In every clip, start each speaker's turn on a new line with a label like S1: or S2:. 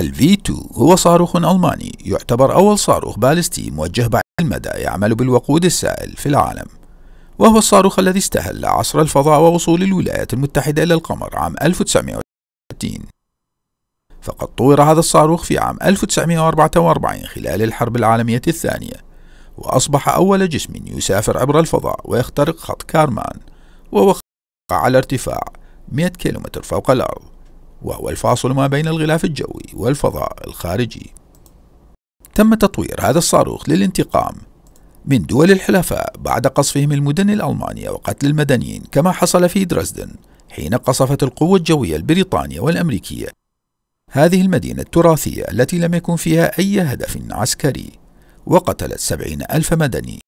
S1: الفي 2 هو صاروخ ألماني يعتبر أول صاروخ بالستي موجه بعيد المدى يعمل بالوقود السائل في العالم وهو الصاروخ الذي استهل عصر الفضاء ووصول الولايات المتحدة إلى القمر عام 1960 فقد طور هذا الصاروخ في عام 1944 خلال الحرب العالمية الثانية وأصبح أول جسم يسافر عبر الفضاء ويخترق خط كارمان ووقع على ارتفاع 100 كيلومتر فوق الأرض وهو الفاصل ما بين الغلاف الجوي والفضاء الخارجي تم تطوير هذا الصاروخ للانتقام من دول الحلفاء بعد قصفهم المدن الألمانية وقتل المدنيين كما حصل في درزدن حين قصفت القوة الجوية البريطانية والأمريكية هذه المدينة التراثية التي لم يكن فيها أي هدف عسكري وقتلت سبعين ألف مدني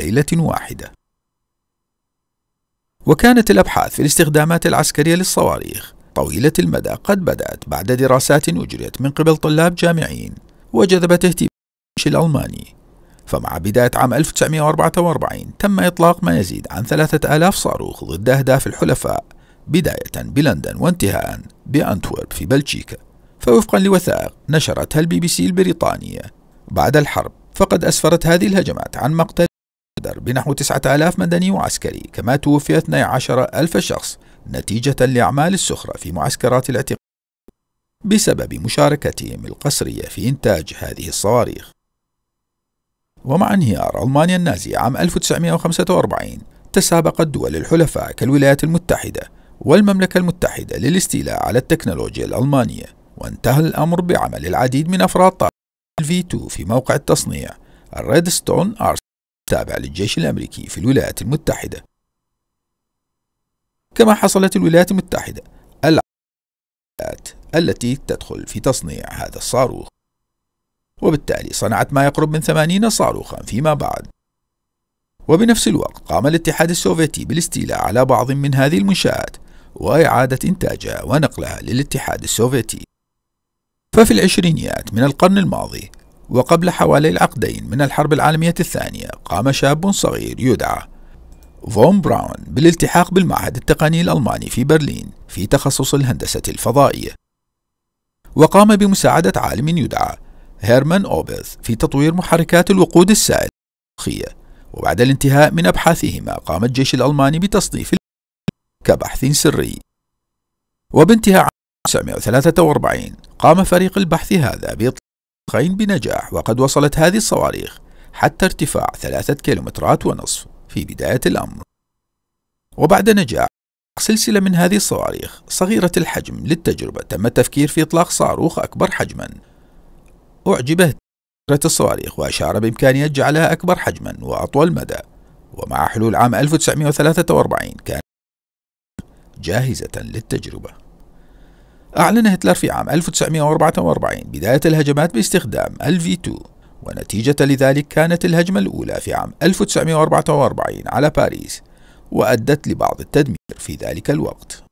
S1: ليلة واحدة وكانت الأبحاث في الاستخدامات العسكرية للصواريخ طويلة المدى قد بدأت بعد دراسات أجريت من قبل طلاب جامعيين وجذبت اهتمام الجيش الألماني فمع بداية عام 1944 تم إطلاق ما يزيد عن 3000 صاروخ ضد أهداف الحلفاء بداية بلندن وانتهاء بأنتورب في بلجيكا فوفقا لوثائق نشرتها البي بي سي البريطانية بعد الحرب فقد أسفرت هذه الهجمات عن مقتل بنحو 9000 مدني وعسكري كما توفي 12000 شخص نتيجة لأعمال السخرة في معسكرات الاعتقال بسبب مشاركتهم القسرية في إنتاج هذه الصواريخ. ومع انهيار ألمانيا النازية عام 1945 تسابقت دول الحلفاء كالولايات المتحدة والمملكة المتحدة للاستيلاء على التكنولوجيا الألمانية وانتهى الأمر بعمل العديد من أفراد طائرة الفي 2 في موقع التصنيع الريدستون أرس التابع للجيش الأمريكي في الولايات المتحدة كما حصلت الولايات المتحدة التي تدخل في تصنيع هذا الصاروخ وبالتالي صنعت ما يقرب من 80 صاروخا فيما بعد وبنفس الوقت قام الاتحاد السوفيتي بالاستيلاء على بعض من هذه المنشآت وإعادة إنتاجها ونقلها للاتحاد السوفيتي ففي العشرينيات من القرن الماضي وقبل حوالي العقدين من الحرب العالمية الثانية قام شاب صغير يدعى فون براون بالالتحاق بالمعهد التقني الألماني في برلين في تخصص الهندسة الفضائية وقام بمساعدة عالم يدعى هيرمان أوبث في تطوير محركات الوقود السائل وبعد الانتهاء من أبحاثهما قام الجيش الألماني بتصنيف كبحث سري وبانتهاء عام 1943 قام فريق البحث هذا بإطلاقين بنجاح وقد وصلت هذه الصواريخ حتى ارتفاع ثلاثة كيلومترات ونصف في بداية الأمر وبعد نجاح سلسلة من هذه الصواريخ صغيرة الحجم للتجربة تم التفكير في إطلاق صاروخ أكبر حجما أعجبه فكرة الصواريخ وأشار بإمكانية جعلها أكبر حجما وأطول مدى ومع حلول عام 1943 كان جاهزة للتجربة أعلن هتلر في عام 1944 بداية الهجمات باستخدام الفي 2 ونتيجة لذلك كانت الهجمة الأولى في عام 1944 على باريس وأدت لبعض التدمير في ذلك الوقت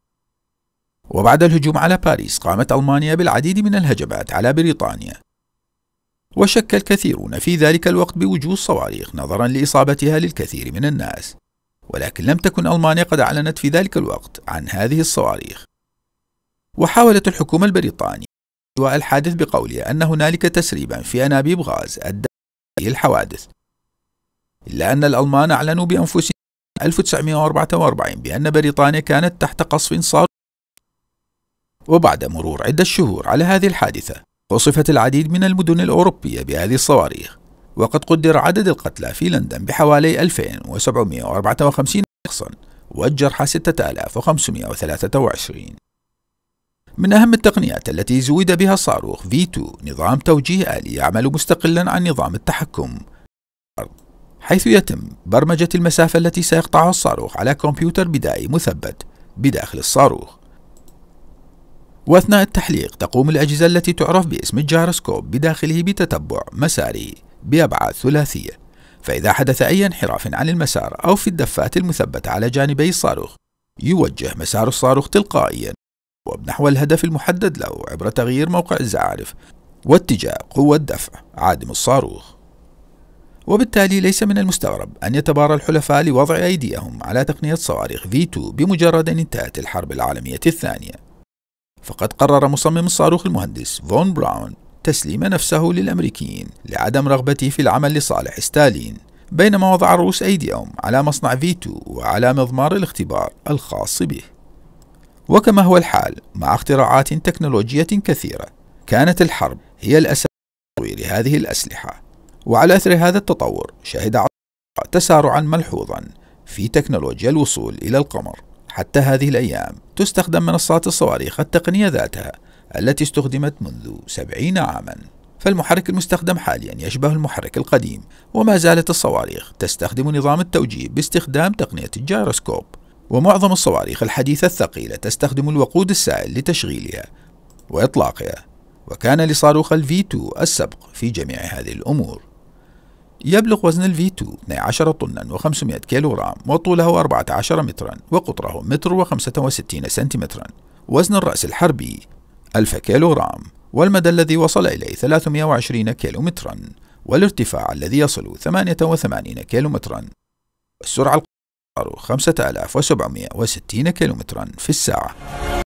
S1: وبعد الهجوم على باريس قامت ألمانيا بالعديد من الهجمات على بريطانيا وشك الكثيرون في ذلك الوقت بوجود صواريخ نظرا لإصابتها للكثير من الناس ولكن لم تكن ألمانيا قد أعلنت في ذلك الوقت عن هذه الصواريخ وحاولت الحكومة البريطانية الحادث بقوله أن هنالك تسريبا في أنابيب غاز أدى الحوادث إلا أن الألمان أعلنوا بأنفسهم 1944 بأن بريطانيا كانت تحت قصف صار وبعد مرور عدة شهور على هذه الحادثة وصفت العديد من المدن الأوروبية بهذه الصواريخ وقد قدر عدد القتلى في لندن بحوالي 2754 شخصا والجرحى 6523 من أهم التقنيات التي زود بها الصاروخ V2 نظام توجيه آلي يعمل مستقلا عن نظام التحكم حيث يتم برمجة المسافة التي سيقطعها الصاروخ على كمبيوتر بدائي مثبت بداخل الصاروخ وأثناء التحليق تقوم الأجهزة التي تعرف باسم الجيروسكوب بداخله بتتبع مساري بأبعاد ثلاثية فإذا حدث أي انحراف عن المسار أو في الدفات المثبتة على جانبي الصاروخ يوجه مسار الصاروخ تلقائيا وبنحو الهدف المحدد له عبر تغيير موقع الزعارف واتجاه قوة دفع عادم الصاروخ وبالتالي ليس من المستغرب أن يتبارى الحلفاء لوضع أيديهم على تقنية صواريخ V2 بمجرد أن انتهت الحرب العالمية الثانية فقد قرر مصمم الصاروخ المهندس فون براون تسليم نفسه للأمريكيين لعدم رغبته في العمل لصالح ستالين بينما وضع الروس أيديهم على مصنع V2 وعلى مضمار الاختبار الخاص به وكما هو الحال مع اختراعات تكنولوجية كثيرة كانت الحرب هي الأساس لتطوير هذه الأسلحة وعلى أثر هذا التطور شهد تسارعا ملحوظا في تكنولوجيا الوصول إلى القمر حتى هذه الأيام تستخدم منصات الصواريخ التقنية ذاتها التي استخدمت منذ سبعين عاما فالمحرك المستخدم حاليا يشبه المحرك القديم وما زالت الصواريخ تستخدم نظام التوجيه باستخدام تقنية الجيروسكوب ومعظم الصواريخ الحديثة الثقيلة تستخدم الوقود السائل لتشغيلها وإطلاقها وكان لصاروخ الفي 2 السبق في جميع هذه الأمور يبلغ وزن الفي 2 12 طنا و500 كيلوغرام وطوله 14 مترا وقطره متر و65 سنتيمترا وزن الرأس الحربي 1000 كيلوغرام والمدى الذي وصل إليه 320 كيلومترا والارتفاع الذي يصل 88 كيلومترا والسرعة 5760 كيلومترا في الساعة